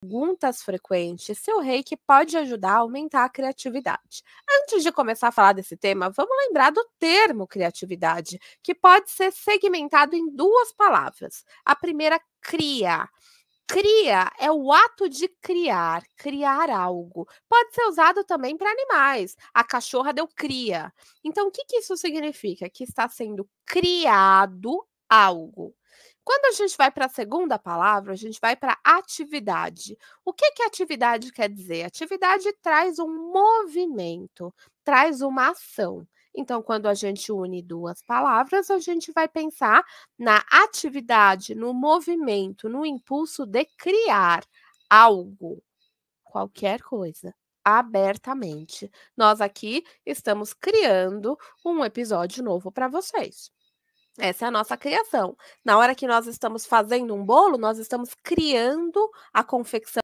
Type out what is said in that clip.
perguntas frequentes, seu reiki pode ajudar a aumentar a criatividade. Antes de começar a falar desse tema, vamos lembrar do termo criatividade, que pode ser segmentado em duas palavras. A primeira, cria. Cria é o ato de criar, criar algo. Pode ser usado também para animais. A cachorra deu cria. Então, o que, que isso significa? Que está sendo criado algo quando a gente vai para a segunda palavra, a gente vai para atividade. O que, que atividade quer dizer? Atividade traz um movimento, traz uma ação. Então, quando a gente une duas palavras, a gente vai pensar na atividade, no movimento, no impulso de criar algo, qualquer coisa, abertamente. Nós aqui estamos criando um episódio novo para vocês. Essa é a nossa criação. Na hora que nós estamos fazendo um bolo, nós estamos criando a confecção